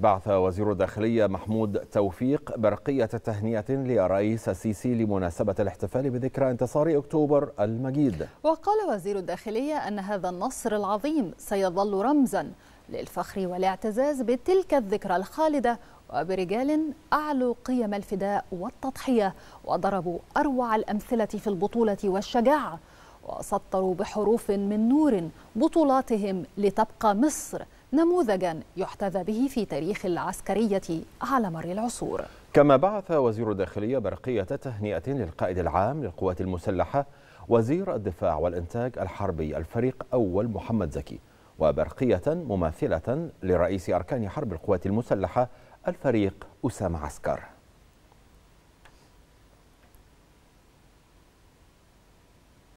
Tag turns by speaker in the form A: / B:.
A: بعث وزير الداخلية محمود توفيق برقية تهنئة لرئيس السيسي لمناسبة الاحتفال بذكرى انتصار أكتوبر المجيد
B: وقال وزير الداخلية أن هذا النصر العظيم سيظل رمزا للفخر والاعتزاز بتلك الذكرى الخالدة وبرجال أعلوا قيم الفداء والتضحية وضربوا أروع الأمثلة في البطولة والشجاعة وسطروا بحروف من نور بطولاتهم لتبقى مصر نموذجا يحتذى به في تاريخ العسكرية على مر العصور
A: كما بعث وزير الداخلية برقية تهنئة للقائد العام للقوات المسلحة وزير الدفاع والإنتاج الحربي الفريق أول محمد زكي وبرقية مماثلة لرئيس أركان حرب القوات المسلحة الفريق أسامة عسكر